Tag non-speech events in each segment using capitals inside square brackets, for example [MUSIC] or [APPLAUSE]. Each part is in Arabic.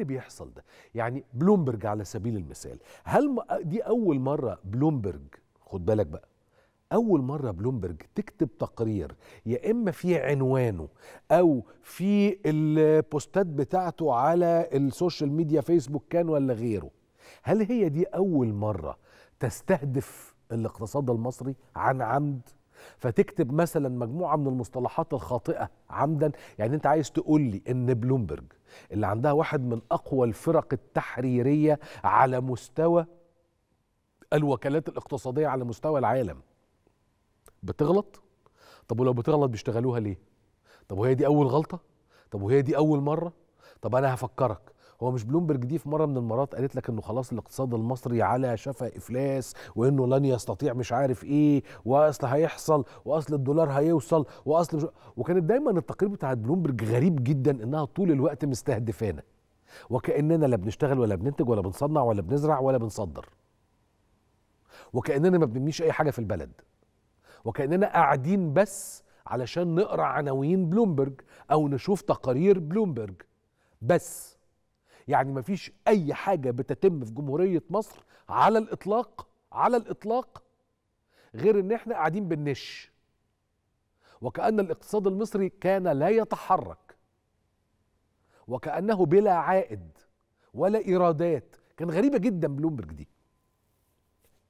اللي بيحصل ده يعني بلومبرج على سبيل المثال هل دي اول مره بلومبرج خد بالك بقى اول مره بلومبرج تكتب تقرير يا اما في عنوانه او في البوستات بتاعته على السوشيال ميديا فيسبوك كان ولا غيره هل هي دي اول مره تستهدف الاقتصاد المصري عن عمد فتكتب مثلا مجموعه من المصطلحات الخاطئه عمدا يعني انت عايز تقول لي ان بلومبرج اللي عندها واحد من اقوى الفرق التحريريه على مستوى الوكالات الاقتصاديه على مستوى العالم بتغلط طب ولو بتغلط بيشتغلوها ليه طب وهي دي اول غلطه طب وهي دي اول مره طب انا هفكرك هو مش بلومبرج دي في مره من المرات قالت لك انه خلاص الاقتصاد المصري على شفا افلاس وانه لن يستطيع مش عارف ايه واصل هيحصل واصل الدولار هيوصل واصل مش... وكانت دايما التقرير بتاع بلومبرج غريب جدا انها طول الوقت مستهدفانا وكاننا لا بنشتغل ولا بننتج ولا بنصنع ولا بنزرع ولا بنصدر وكاننا ما بنبنيش اي حاجه في البلد وكاننا قاعدين بس علشان نقرا عناوين بلومبرج او نشوف تقارير بلومبرج بس يعني مفيش أي حاجة بتتم في جمهورية مصر على الإطلاق على الإطلاق غير إن إحنا قاعدين بالنش وكأن الاقتصاد المصري كان لا يتحرك وكأنه بلا عائد ولا إيرادات كان غريبة جدا بلومبرج دي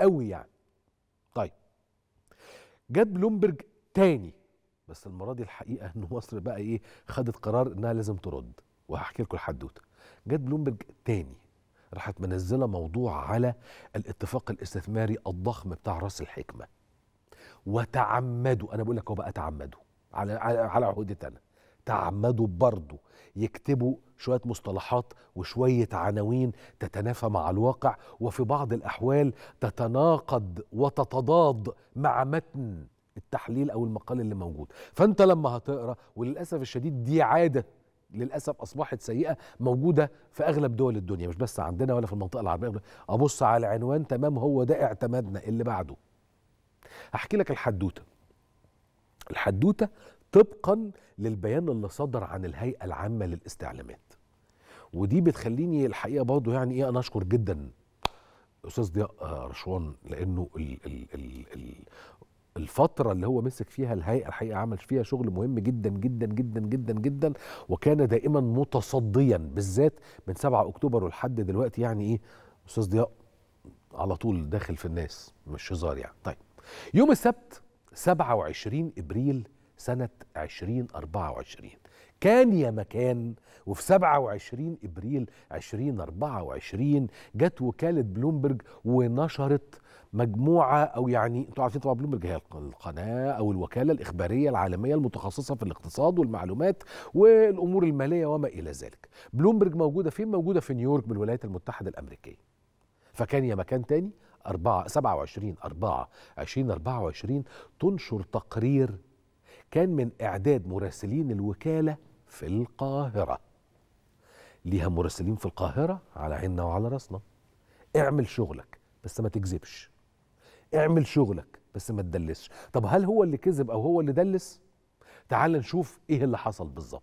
قوي يعني طيب جت بلومبرج تاني بس المرة دي الحقيقة إن مصر بقى إيه خدت قرار إنها لازم ترد وهحكي لكم الحدوته جت بلومبرج تاني راحت منزله موضوع على الاتفاق الاستثماري الضخم بتاع راس الحكمه وتعمدوا انا بقول لك هو بقى تعمدوا على على عهودة انا تعمدوا برضه يكتبوا شويه مصطلحات وشويه عناوين تتنافى مع الواقع وفي بعض الاحوال تتناقض وتتضاد مع متن التحليل او المقال اللي موجود فانت لما هتقرا وللاسف الشديد دي عاده للاسف اصبحت سيئه موجوده في اغلب دول الدنيا مش بس عندنا ولا في المنطقه العربيه ابص على العنوان تمام هو ده اعتمدنا اللي بعده هحكي لك الحدوته الحدوته طبقا للبيان اللي صدر عن الهيئه العامه للاستعلامات ودي بتخليني الحقيقه برضه يعني ايه انا اشكر جدا استاذ ضياء رشوان لانه ال ال ال ال الفترة اللي هو مسك فيها الهيئة الحقيقة عمل فيها شغل مهم جدا جدا جدا جدا جدا وكان دائما متصديا بالذات من 7 أكتوبر ولحد دلوقتي يعني إيه أستاذ ضياء على طول داخل في الناس مش هزار يعني طيب يوم السبت 27 إبريل سنة 2024 كان يا مكان وفي 27 إبريل 2024 جت وكالة بلومبرج ونشرت مجموعه او يعني انتوا عارفين طبعا بلومبرج هي القناه او الوكاله الاخباريه العالميه المتخصصه في الاقتصاد والمعلومات والامور الماليه وما الى ذلك. بلومبرج موجوده فين؟ موجوده في نيويورك بالولايات المتحده الامريكيه. فكان يا مكان تاني 4 27 4 2024 تنشر تقرير كان من اعداد مراسلين الوكاله في القاهره. ليها مراسلين في القاهره على عيننا وعلى راسنا. اعمل شغلك بس ما تكذبش اعمل شغلك بس ما تدلسش طب هل هو اللي كذب او هو اللي دلس تعال نشوف ايه اللي حصل بالظبط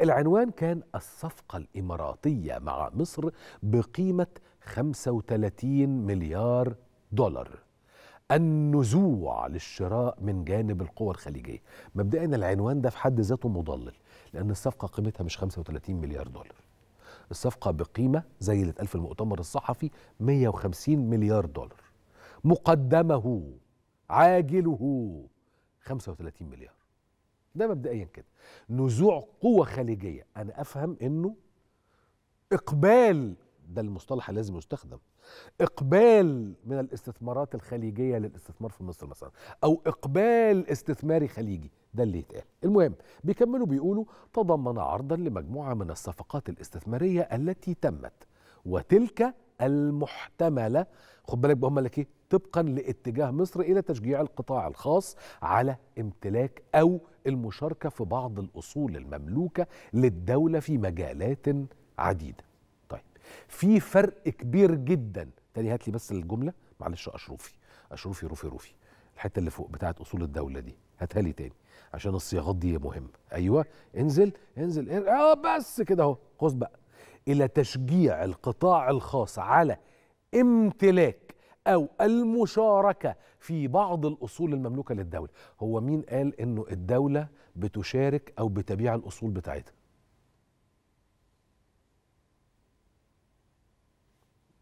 العنوان كان الصفقة الإماراتية مع مصر بقيمة 35 مليار دولار النزوع للشراء من جانب القوى الخليجية مبدئيا العنوان ده في حد ذاته مضلل لأن الصفقة قيمتها مش 35 مليار دولار الصفقة بقيمة زي اللي اتقال في المؤتمر الصحفي 150 مليار دولار مقدمه عاجله 35 مليار ده مبدئيا كده نزوع قوة خليجية أنا أفهم إنه إقبال ده المصطلح لازم يستخدم إقبال من الاستثمارات الخليجية للاستثمار في مصر مثلا أو إقبال استثماري خليجي ده اللي يتقال المهم بيكملوا بيقولوا تضمن عرضا لمجموعة من الصفقات الاستثمارية التي تمت وتلك المحتملة خد بالك بقى هم لك ايه طبقا لاتجاه مصر الى تشجيع القطاع الخاص على امتلاك او المشاركه في بعض الاصول المملوكه للدوله في مجالات عديده. طيب في فرق كبير جدا تاني هات لي بس الجمله معلش اشرفي اشرفي روفي روفي الحته اللي فوق بتاعه اصول الدوله دي هاتها لي تاني عشان الصياغات دي مهمه ايوه انزل انزل, انزل. اه بس كده اهو خد بقى الى تشجيع القطاع الخاص على امتلاك أو المشاركة في بعض الأصول المملوكة للدولة هو مين قال أنه الدولة بتشارك أو بتبيع الأصول بتاعتها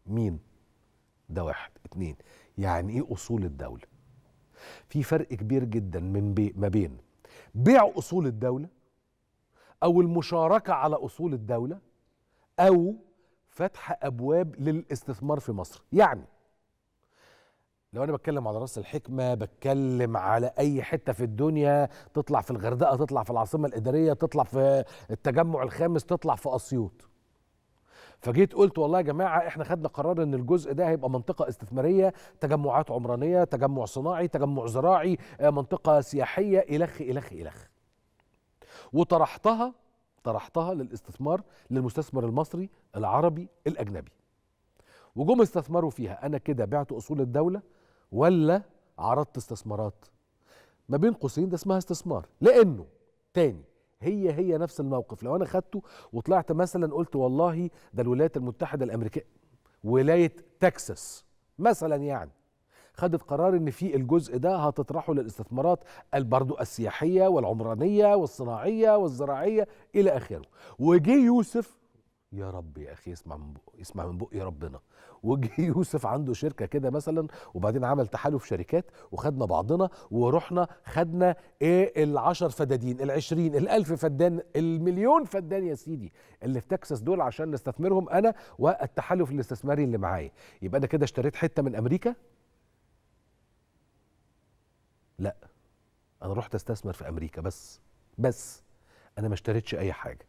مين ده واحد اتنين يعني ايه اصول الدولة في فرق كبير جدا من بي ما بين بيع اصول الدولة او المشاركة على اصول الدولة او فتح ابواب للاستثمار في مصر يعني لو انا بتكلم على راس الحكمه بتكلم على اي حته في الدنيا تطلع في الغردقه تطلع في العاصمه الاداريه تطلع في التجمع الخامس تطلع في اسيوط فجيت قلت والله يا جماعه احنا خدنا قرار ان الجزء ده هيبقى منطقه استثماريه تجمعات عمرانيه تجمع صناعي تجمع زراعي آه، منطقه سياحيه الخ الخ الخ وطرحتها طرحتها للاستثمار للمستثمر المصري العربي الاجنبي وجم استثمروا فيها انا كده بعت اصول الدوله ولا عرضت استثمارات ما بين قوسين ده اسمها استثمار لانه تاني هي هي نفس الموقف لو انا خدته وطلعت مثلا قلت والله ده الولايات المتحده الامريكيه ولايه تكساس مثلا يعني خدت قرار ان في الجزء ده هتطرحه للاستثمارات برضه السياحيه والعمرانيه والصناعيه والزراعيه الى اخره وجي يوسف يا رب يا اخي اسمع من بق اسمع من بقي ربنا وجه [LAUGHS] يوسف عنده شركه كده مثلا وبعدين عمل تحالف شركات وخدنا بعضنا ورحنا خدنا ايه ال10 فدادين ال ال الالف فدان المليون فدان يا سيدي اللي في تكساس دول عشان نستثمرهم انا والتحالف الاستثماري اللي معايا يبقى انا كده اشتريت حته من امريكا لا انا رحت استثمر في امريكا بس بس انا ما اشتريتش اي حاجه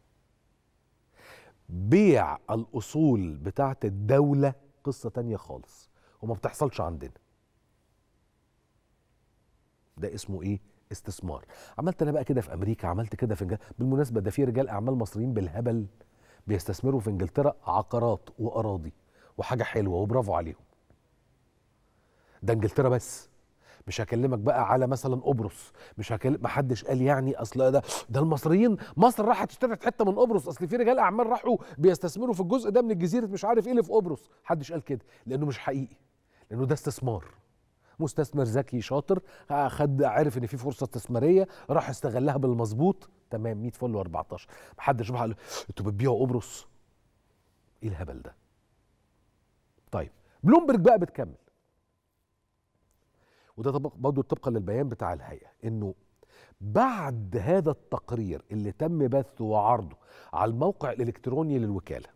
بيع الاصول بتاعه الدوله قصه تانية خالص وما بتحصلش عندنا ده اسمه ايه استثمار عملت انا بقى كده في امريكا عملت كده في انجلترا بالمناسبه ده في رجال اعمال مصريين بالهبل بيستثمروا في انجلترا عقارات واراضي وحاجه حلوه وبرافو عليهم ده انجلترا بس مش هكلمك بقى على مثلا قبرص مش هكلم محدش قال يعني اصل ده ده المصريين مصر راحت اشترت حته من قبرص اصل في رجال اعمال راحوا بيستثمروا في الجزء ده من الجزيره مش عارف ايه اللي في قبرص محدش قال كده لانه مش حقيقي لانه ده استثمار مستثمر ذكي شاطر آه، خد عرف ان في فرصه استثماريه راح استغلها بالمظبوط تمام 100 فل و14 محدش بقى قال انتوا بتبيعوا قبرص ايه الهبل ده طيب بلومبرج بقى بتكمل وده طبق برضه طبقا للبيان بتاع الهيئه انه بعد هذا التقرير اللي تم بثه وعرضه على الموقع الالكتروني للوكاله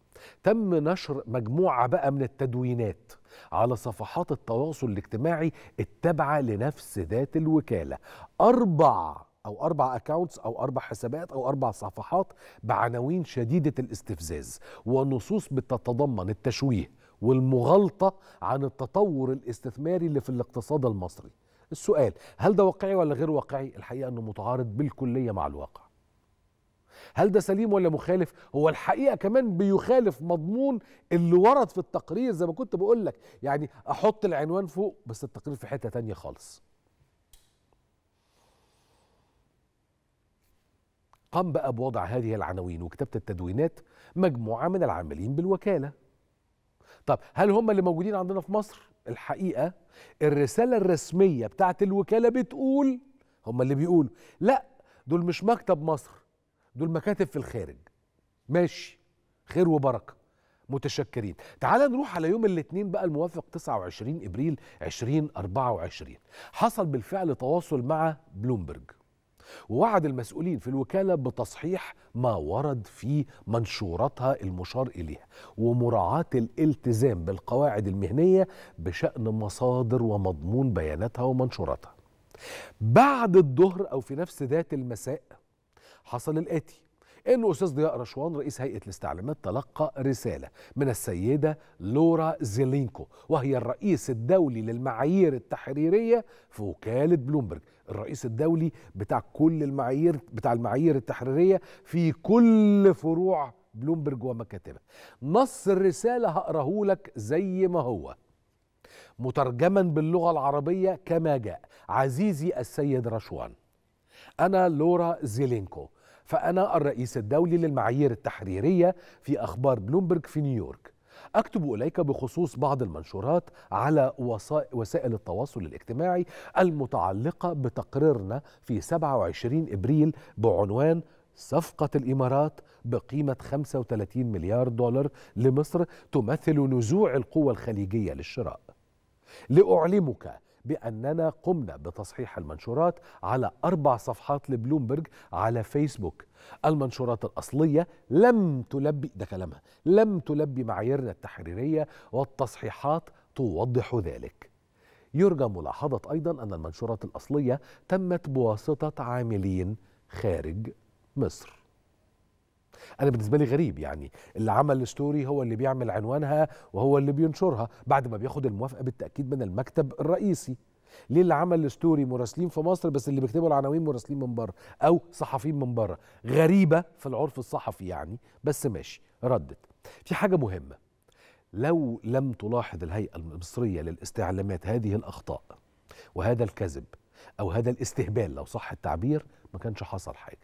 تم نشر مجموعه بقى من التدوينات على صفحات التواصل الاجتماعي التابعه لنفس ذات الوكاله اربع او اربع اكاونتس او اربع حسابات او اربع صفحات بعناوين شديده الاستفزاز ونصوص بتتضمن التشويه والمغالطه عن التطور الاستثماري اللي في الاقتصاد المصري. السؤال هل ده واقعي ولا غير واقعي؟ الحقيقه انه متعارض بالكليه مع الواقع. هل ده سليم ولا مخالف؟ هو الحقيقه كمان بيخالف مضمون اللي ورد في التقرير زي ما كنت بقول لك، يعني احط العنوان فوق بس التقرير في حته تانية خالص. قام بقى بوضع هذه العناوين وكتابة التدوينات مجموعة من العاملين بالوكالة طب هل هم اللي موجودين عندنا في مصر الحقيقه الرساله الرسميه بتاعه الوكاله بتقول هم اللي بيقولوا لا دول مش مكتب مصر دول مكاتب في الخارج ماشي خير وبركه متشكرين تعال نروح على يوم الاثنين بقى الموافق 29 ابريل 2024 حصل بالفعل تواصل مع بلومبرج ووعد المسؤولين في الوكالة بتصحيح ما ورد في منشوراتها المشار إليها ومراعاة الالتزام بالقواعد المهنية بشأن مصادر ومضمون بياناتها ومنشوراتها بعد الظهر أو في نفس ذات المساء حصل الآتي انه استاذ ضياء رشوان رئيس هيئه الاستعلامات تلقى رساله من السيده لورا زيلينكو وهي الرئيس الدولي للمعايير التحريريه في وكاله بلومبرج الرئيس الدولي بتاع كل المعايير بتاع المعايير التحريريه في كل فروع بلومبرج ومكاتبها نص الرساله هقراه لك زي ما هو مترجما باللغه العربيه كما جاء عزيزي السيد رشوان انا لورا زيلينكو فانا الرئيس الدولي للمعايير التحريريه في اخبار بلومبرج في نيويورك أكتب إليك بخصوص بعض المنشورات على وسائل التواصل الاجتماعي المتعلقة بتقريرنا في 27 إبريل بعنوان صفقة الإمارات بقيمة 35 مليار دولار لمصر تمثل نزوع القوى الخليجية للشراء لأعلمك بأننا قمنا بتصحيح المنشورات على أربع صفحات لبلومبرج على فيسبوك المنشورات الأصلية لم تلبي ده كلامها لم تلبي معاييرنا التحريرية والتصحيحات توضح ذلك يرجى ملاحظة أيضا أن المنشورات الأصلية تمت بواسطة عاملين خارج مصر انا بالنسبه لي غريب يعني اللي عمل الستوري هو اللي بيعمل عنوانها وهو اللي بينشرها بعد ما بياخد الموافقه بالتاكيد من المكتب الرئيسي ليه اللي عمل الستوري مراسلين في مصر بس اللي بيكتبوا العناوين مراسلين من بره او صحفيين من بره غريبه في العرف الصحفي يعني بس ماشي ردت في حاجه مهمه لو لم تلاحظ الهيئه المصريه للاستعلامات هذه الاخطاء وهذا الكذب او هذا الاستهبال لو صح التعبير ما كانش حصل حاجه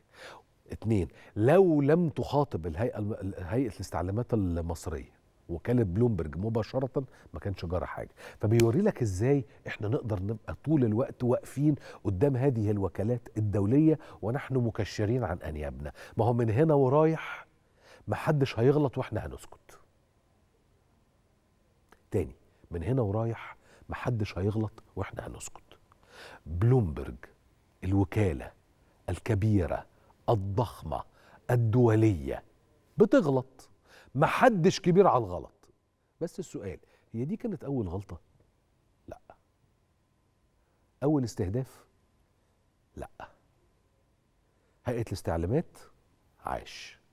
اتنين لو لم تخاطب الهيئة هيئة الاستعلامات المصرية وكالة بلومبرج مباشرة ما كانش جرى حاجة فبيوري لك ازاي احنا نقدر نبقى طول الوقت واقفين قدام هذه الوكالات الدولية ونحن مكشرين عن أنيابنا ما هو من هنا ورايح ما حدش هيغلط واحنا هنسكت تاني من هنا ورايح ما حدش هيغلط واحنا هنسكت بلومبرج الوكالة الكبيرة الضخمه الدوليه بتغلط محدش كبير على الغلط بس السؤال هي دي كانت اول غلطه لا اول استهداف لا هيئه الاستعلامات عاش